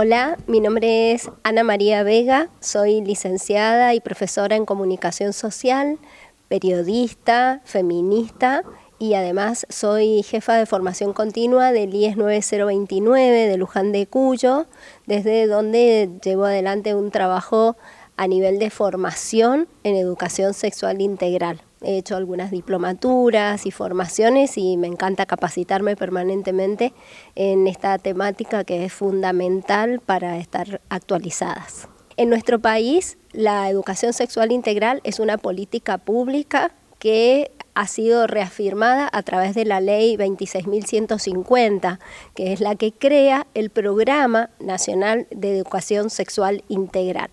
Hola, mi nombre es Ana María Vega, soy licenciada y profesora en comunicación social, periodista, feminista y además soy jefa de formación continua del IES 9029 de Luján de Cuyo, desde donde llevo adelante un trabajo a nivel de formación en educación sexual integral he hecho algunas diplomaturas y formaciones y me encanta capacitarme permanentemente en esta temática que es fundamental para estar actualizadas. En nuestro país, la educación sexual integral es una política pública que ha sido reafirmada a través de la ley 26.150, que es la que crea el Programa Nacional de Educación Sexual Integral.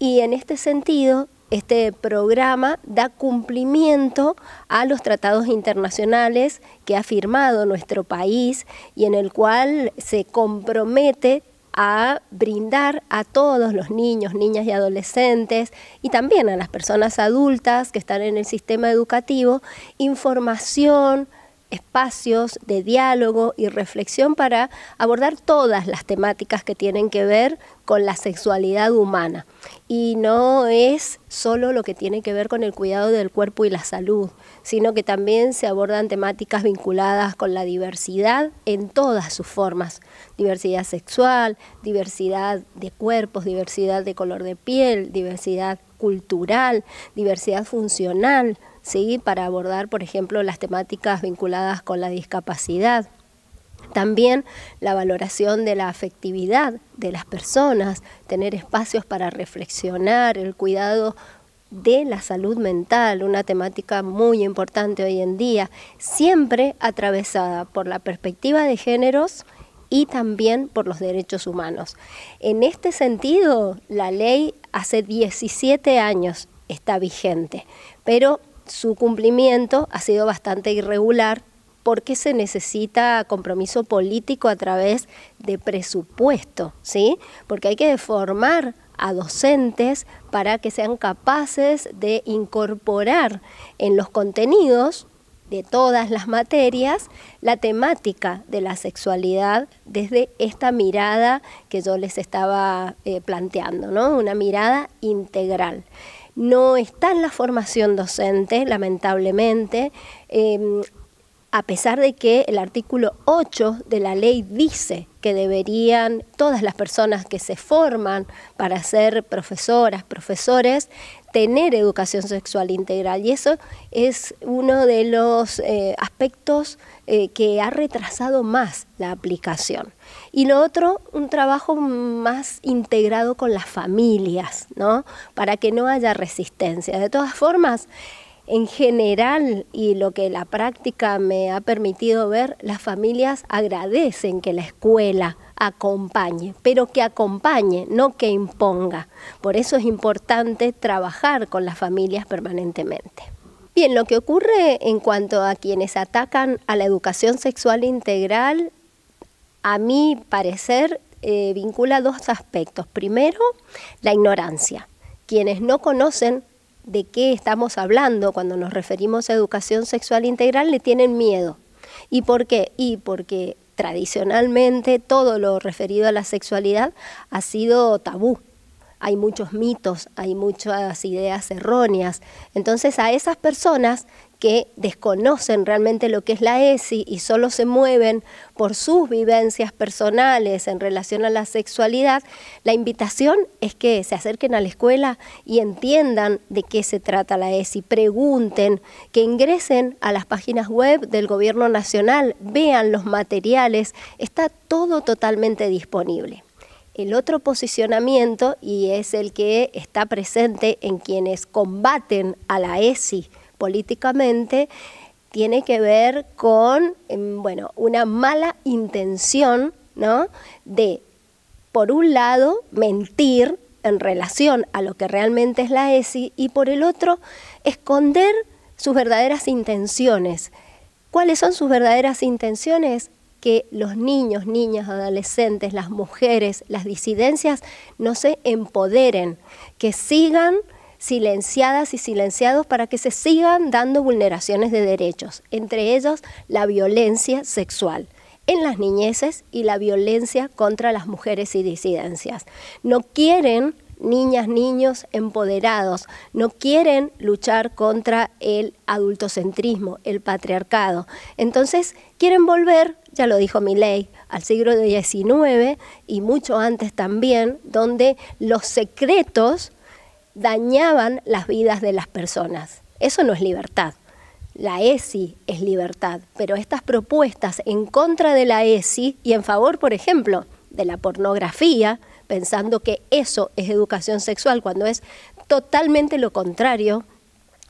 Y en este sentido, este programa da cumplimiento a los tratados internacionales que ha firmado nuestro país y en el cual se compromete a brindar a todos los niños, niñas y adolescentes y también a las personas adultas que están en el sistema educativo información, espacios de diálogo y reflexión para abordar todas las temáticas que tienen que ver con la sexualidad humana. Y no es solo lo que tiene que ver con el cuidado del cuerpo y la salud, sino que también se abordan temáticas vinculadas con la diversidad en todas sus formas, diversidad sexual, diversidad de cuerpos, diversidad de color de piel, diversidad cultural, diversidad funcional, ¿sí? para abordar, por ejemplo, las temáticas vinculadas con la discapacidad. También la valoración de la afectividad de las personas, tener espacios para reflexionar, el cuidado de la salud mental, una temática muy importante hoy en día, siempre atravesada por la perspectiva de géneros y también por los derechos humanos. En este sentido, la ley hace 17 años está vigente, pero su cumplimiento ha sido bastante irregular por se necesita compromiso político a través de presupuesto, ¿sí? Porque hay que formar a docentes para que sean capaces de incorporar en los contenidos de todas las materias la temática de la sexualidad desde esta mirada que yo les estaba eh, planteando, ¿no? una mirada integral. No está en la formación docente, lamentablemente. Em, a pesar de que el artículo 8 de la ley dice que deberían todas las personas que se forman para ser profesoras, profesores, tener educación sexual integral. Y eso es uno de los eh, aspectos eh, que ha retrasado más la aplicación. Y lo otro, un trabajo más integrado con las familias, ¿no? Para que no haya resistencia. De todas formas, en general y lo que la práctica me ha permitido ver, las familias agradecen que la escuela acompañe, pero que acompañe, no que imponga. Por eso es importante trabajar con las familias permanentemente. Bien, lo que ocurre en cuanto a quienes atacan a la educación sexual integral, a mi parecer, eh, vincula dos aspectos. Primero, la ignorancia. Quienes no conocen de qué estamos hablando cuando nos referimos a educación sexual integral le tienen miedo. ¿Y por qué? Y porque tradicionalmente todo lo referido a la sexualidad ha sido tabú. Hay muchos mitos, hay muchas ideas erróneas. Entonces a esas personas que desconocen realmente lo que es la ESI y solo se mueven por sus vivencias personales en relación a la sexualidad, la invitación es que se acerquen a la escuela y entiendan de qué se trata la ESI, pregunten, que ingresen a las páginas web del Gobierno Nacional, vean los materiales, está todo totalmente disponible. El otro posicionamiento, y es el que está presente en quienes combaten a la ESI, políticamente tiene que ver con, em, bueno, una mala intención, ¿no? De, por un lado, mentir en relación a lo que realmente es la ESI y por el otro, esconder sus verdaderas intenciones. ¿Cuáles son sus verdaderas intenciones? que los niños, niñas, adolescentes, las mujeres, las disidencias no se empoderen, que sigan silenciadas y silenciados para que se sigan dando vulneraciones de derechos, entre ellos la violencia sexual en las niñeces y la violencia contra las mujeres y disidencias. No quieren niñas, niños empoderados, no quieren luchar contra el adultocentrismo, el patriarcado. Entonces quieren volver, ya lo dijo ley, al siglo XIX y mucho antes también, donde los secretos dañaban las vidas de las personas. Eso no es libertad. La ESI es libertad, pero estas propuestas en contra de la ESI y en favor, por ejemplo, de la pornografía, pensando que eso es educación sexual cuando es totalmente lo contrario,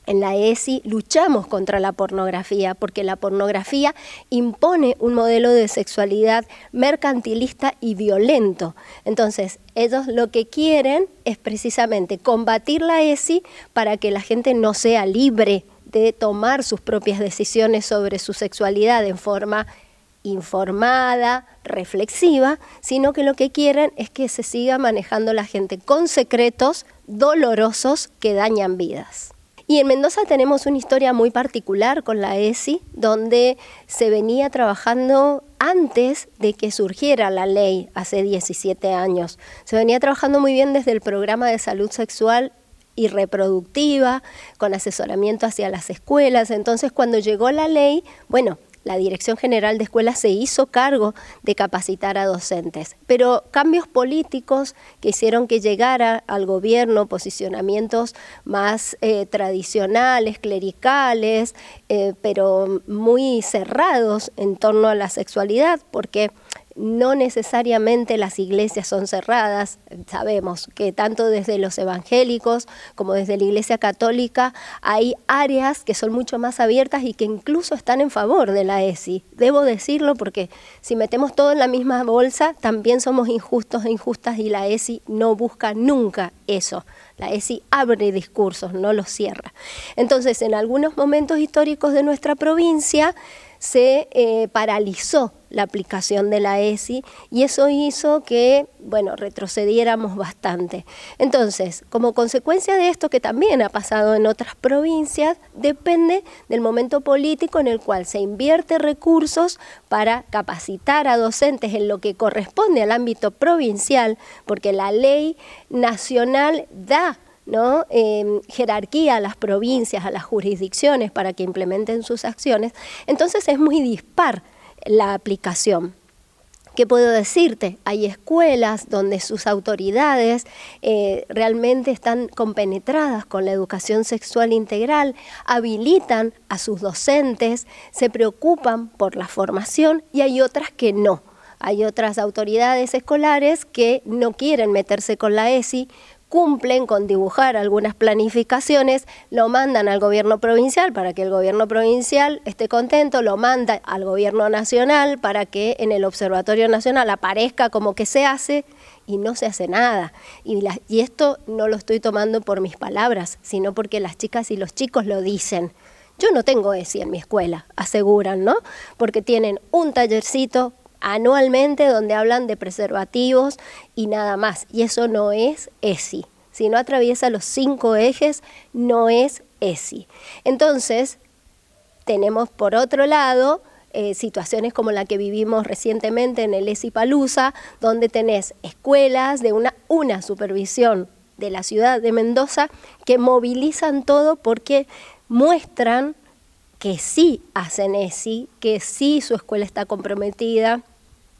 en la ESI luchamos contra la pornografía, porque la pornografía impone un modelo de sexualidad mercantilista y violento. Entonces, ellos lo que quieren es precisamente combatir la ESI para que la gente no sea libre de tomar sus propias decisiones sobre su sexualidad en forma informada, reflexiva, sino que lo que quieren es que se siga manejando la gente con secretos dolorosos que dañan vidas. Y en Mendoza tenemos una historia muy particular con la ESI, donde se venía trabajando antes de que surgiera la ley hace 17 años. Se venía trabajando muy bien desde el programa de salud sexual y reproductiva, con asesoramiento hacia las escuelas. Entonces, cuando llegó la ley, bueno, la Dirección General de Escuelas se hizo cargo de capacitar a docentes, pero cambios políticos que hicieron que llegara al gobierno posicionamientos más eh, tradicionales, clericales, eh, pero muy cerrados en torno a la sexualidad, porque no necesariamente las iglesias son cerradas, sabemos que tanto desde los evangélicos como desde la iglesia católica hay áreas que son mucho más abiertas y que incluso están en favor de la ESI. Debo decirlo porque si metemos todo en la misma bolsa, también somos injustos e injustas y la ESI no busca nunca eso. La ESI abre discursos, no los cierra. Entonces, en algunos momentos históricos de nuestra provincia, se eh, paralizó la aplicación de la ESI y eso hizo que, bueno, retrocediéramos bastante. Entonces, como consecuencia de esto que también ha pasado en otras provincias, depende del momento político en el cual se invierte recursos para capacitar a docentes en lo que corresponde al ámbito provincial, porque la ley nacional da ¿no? Em, jerarquía a las provincias, a las jurisdicciones para que implementen sus acciones, entonces es muy dispar la aplicación. ¿Qué puedo decirte? Hay escuelas donde sus autoridades eh, realmente están compenetradas con la educación sexual integral, habilitan a sus docentes, se preocupan por la formación y hay otras que no. Hay otras autoridades escolares que no quieren meterse con la ESI cumplen con dibujar algunas planificaciones, lo mandan al gobierno provincial para que el gobierno provincial esté contento, lo manda al gobierno nacional para que en el Observatorio Nacional aparezca como que se hace y no se hace nada. Y, y esto no lo estoy tomando por mis palabras, sino porque las chicas y los chicos lo dicen. Yo no tengo ESI en mi escuela, aseguran, ¿no? Porque tienen un tallercito anualmente donde hablan de preservativos y nada más. Y eso no es ESI. Si no atraviesa los cinco ejes, no es ESI. Entonces, tenemos por otro lado eh, situaciones como la que vivimos recientemente en el ESI Palusa, donde tenés escuelas de una, una supervisión de la ciudad de Mendoza que movilizan todo porque muestran que sí hacen ESI, que sí su escuela está comprometida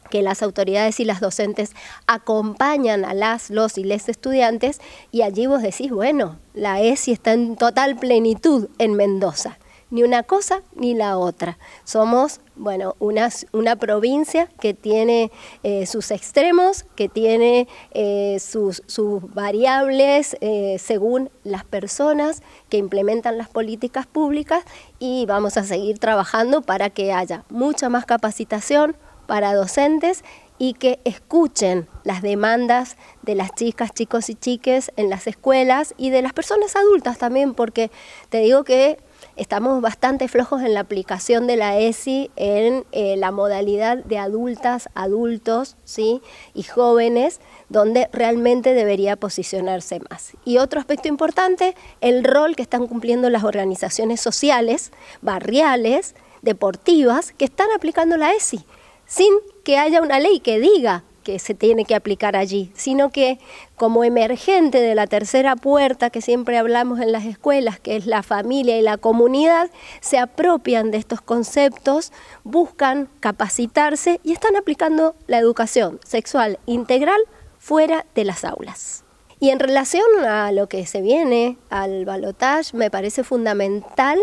que las autoridades y las docentes acompañan a las, los y les estudiantes y allí vos decís, bueno, la ESI está en total plenitud en Mendoza, ni una cosa ni la otra. Somos, bueno, una, provincia que tiene eh, sus extremos, que tiene eh, sus, variables eh, según las personas que implementan las políticas públicas y vamos a seguir trabajando para que haya mucha más capacitación, para docentes y que escuchen las demandas de las chicas, chicos y chiques en las escuelas y de las personas adultas también, porque te digo que estamos bastante flojos en la aplicación de la ESI en eh, la modalidad de adultas, adultos ¿sí? y jóvenes, donde realmente debería posicionarse más. Y otro aspecto importante, el rol que están cumpliendo las organizaciones sociales, barriales, deportivas, que están aplicando la ESI sin que haya una ley que diga que se tiene que aplicar allí, sino que como emergente de la tercera puerta que siempre hablamos en las escuelas, que es la familia y la comunidad, se apropian de estos conceptos, buscan capacitarse y están aplicando la educación sexual integral fuera de las aulas. Y en relación a lo que se viene, al balotage, me parece fundamental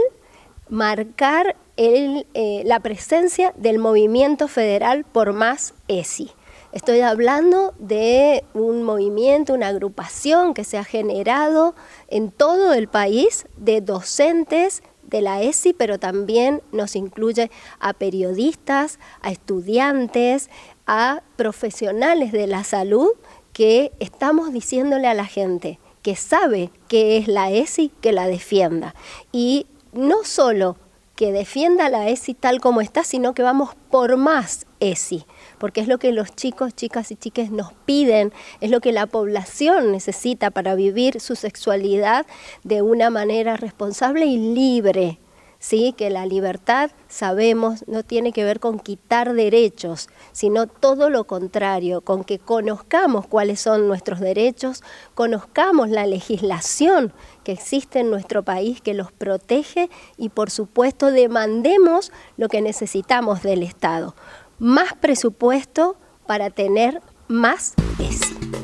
marcar eh, la presencia del movimiento federal por más ESI. Estoy hablando de un movimiento, una agrupación que se ha generado en todo el país de docentes de la ESI, pero también nos incluye a periodistas, a estudiantes, a profesionales de la salud que estamos diciéndole a la gente que sabe que es la ESI, que la defienda. Y no solo que defienda la ESI tal como está, sino que vamos por más ESI, porque es lo que los chicos, chicas y chiques nos piden, es lo que la población necesita para vivir su sexualidad de una manera responsable y libre. ¿sí? que la libertad, sabemos, no tiene que ver con quitar derechos, sino todo lo contrario, con que conozcamos cuáles son nuestros derechos, conozcamos la legislación que existe en nuestro país que los protege y por supuesto demandemos lo que necesitamos del Estado. Más presupuesto para tener más ESI.